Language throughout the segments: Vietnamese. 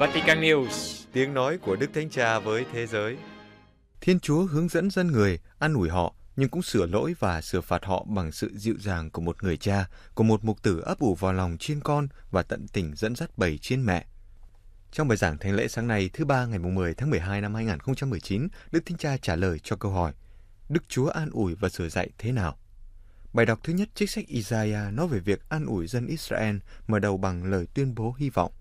Vatican News Tiếng nói của Đức Thánh Cha với thế giới Thiên Chúa hướng dẫn dân người, an ủi họ, nhưng cũng sửa lỗi và sửa phạt họ bằng sự dịu dàng của một người cha, của một mục tử ấp ủ vào lòng chiên con và tận tình dẫn dắt bầy chiên mẹ. Trong bài giảng thánh lễ sáng nay thứ ba ngày 10 tháng 12 năm 2019, Đức Thánh Cha trả lời cho câu hỏi Đức Chúa an ủi và sửa dạy thế nào? Bài đọc thứ nhất trích sách Isaiah nói về việc an ủi dân Israel mở đầu bằng lời tuyên bố hy vọng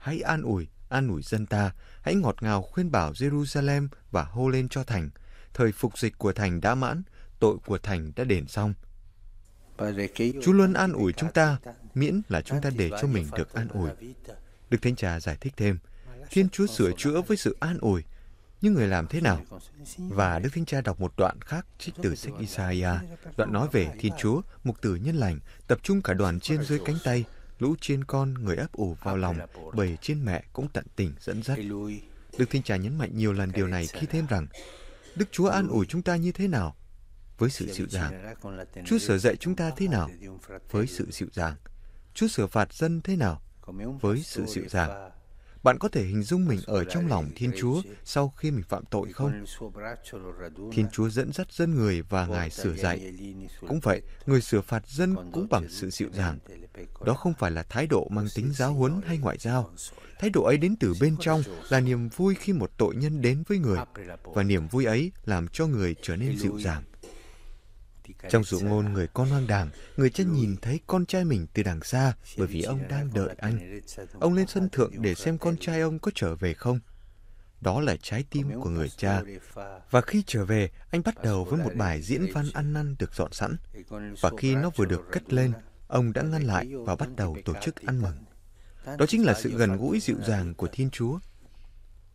hãy an ủi, an ủi dân ta, hãy ngọt ngào khuyên bảo Jerusalem và hô lên cho thành. Thời phục dịch của thành đã mãn, tội của thành đã đền xong. Chúa luôn an ủi chúng ta, miễn là chúng ta để cho mình được an ủi. Đức Thánh Cha giải thích thêm, Thiên Chúa sửa chữa với sự an ủi, nhưng người làm thế nào? Và Đức Thánh Cha đọc một đoạn khác trích từ sách Isaiah, đoạn nói về Thiên Chúa, mục tử nhân lành, tập trung cả đoàn chiên dưới cánh tay, lũ chiên con người ấp ủ vào lòng, bởi chiên mẹ cũng tận tình dẫn dắt. Đức Thiên Trà nhấn mạnh nhiều lần điều này khi thêm rằng, Đức Chúa an ủi chúng ta như thế nào? Với sự dịu dàng. Chúa sửa dạy chúng ta thế nào? Với sự dịu dàng. Chúa sửa phạt dân thế nào? Với sự dịu dàng. Bạn có thể hình dung mình ở trong lòng Thiên Chúa sau khi mình phạm tội không? Thiên Chúa dẫn dắt dân người và Ngài sửa dạy. Cũng vậy, người sửa phạt dân cũng bằng sự dịu dàng. Đó không phải là thái độ mang tính giáo huấn hay ngoại giao. Thái độ ấy đến từ bên trong là niềm vui khi một tội nhân đến với người, và niềm vui ấy làm cho người trở nên dịu dàng. Trong dụ ngôn người con hoang đảng, người cha nhìn thấy con trai mình từ đằng xa bởi vì ông đang đợi anh. Ông lên sân thượng để xem con trai ông có trở về không. Đó là trái tim của người cha. Và khi trở về, anh bắt đầu với một bài diễn văn ăn năn được dọn sẵn. Và khi nó vừa được cất lên, ông đã ngăn lại và bắt đầu tổ chức ăn mừng. Đó chính là sự gần gũi dịu dàng của Thiên Chúa.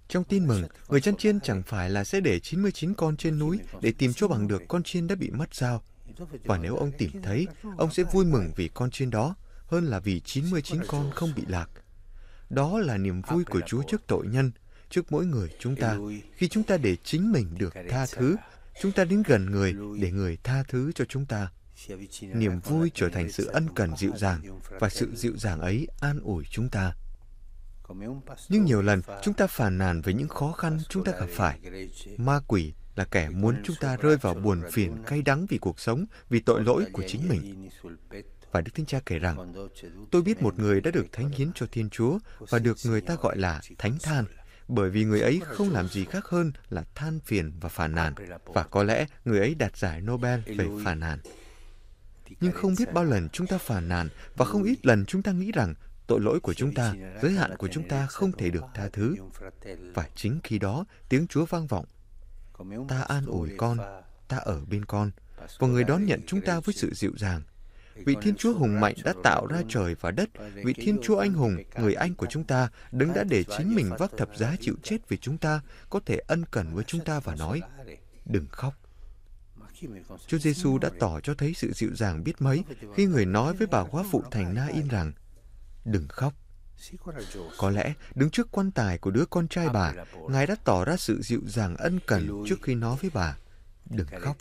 Trong tin mừng, người chăn chiên chẳng phải là sẽ để 99 con trên núi để tìm cho bằng được con chiên đã bị mất sao, và nếu ông tìm thấy, ông sẽ vui mừng vì con trên đó hơn là vì 99 con không bị lạc. Đó là niềm vui của Chúa trước tội nhân, trước mỗi người chúng ta. Khi chúng ta để chính mình được tha thứ, chúng ta đến gần người để người tha thứ cho chúng ta. Niềm vui trở thành sự ân cần dịu dàng và sự dịu dàng ấy an ủi chúng ta. Nhưng nhiều lần chúng ta phàn nàn với những khó khăn chúng ta gặp phải. Ma quỷ là kẻ muốn chúng ta rơi vào buồn phiền cay đắng vì cuộc sống, vì tội lỗi của chính mình. Và Đức Thánh Cha kể rằng, tôi biết một người đã được thánh hiến cho Thiên Chúa và được người ta gọi là thánh than, bởi vì người ấy không làm gì khác hơn là than phiền và phàn nàn, và có lẽ người ấy đạt giải Nobel về phàn nàn. Nhưng không biết bao lần chúng ta phàn nàn và không ít lần chúng ta nghĩ rằng tội lỗi của chúng ta, giới hạn của chúng ta không thể được tha thứ. Và chính khi đó, tiếng Chúa vang vọng Ta an ủi con, ta ở bên con, và người đón nhận chúng ta với sự dịu dàng. Vị Thiên Chúa hùng mạnh đã tạo ra trời và đất, vị Thiên Chúa anh hùng, người anh của chúng ta, đứng đã để chính mình vác thập giá chịu chết vì chúng ta, có thể ân cần với chúng ta và nói, đừng khóc. Chúa Giêsu đã tỏ cho thấy sự dịu dàng biết mấy khi người nói với bà quá phụ thành Na In rằng, đừng khóc. Có lẽ đứng trước quan tài của đứa con trai bà, ngài đã tỏ ra sự dịu dàng ân cần trước khi nói với bà, đừng khóc.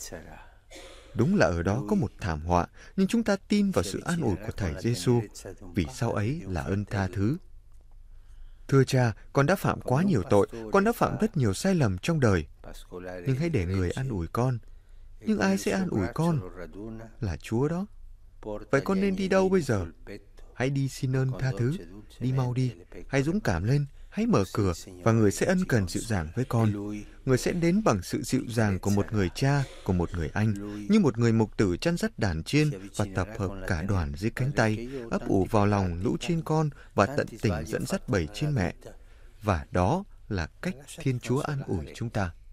Đúng là ở đó có một thảm họa, nhưng chúng ta tin vào sự an ủi của Thầy Giêsu, vì sau ấy là ơn tha thứ. Thưa cha, con đã phạm quá nhiều tội, con đã phạm rất nhiều sai lầm trong đời. Nhưng hãy để người an ủi con. Nhưng ai sẽ an ủi con? Là Chúa đó. Vậy con nên đi đâu bây giờ? Hãy đi xin ơn tha thứ, đi mau đi, hãy dũng cảm lên, hãy mở cửa và người sẽ ân cần dịu dàng với con. Người sẽ đến bằng sự dịu dàng của một người cha, của một người anh, như một người mục tử chăn dắt đàn chiên và tập hợp cả đoàn dưới cánh tay, ấp ủ vào lòng lũ chiên con và tận tình dẫn dắt bầy chiên mẹ. Và đó là cách Thiên Chúa an ủi chúng ta.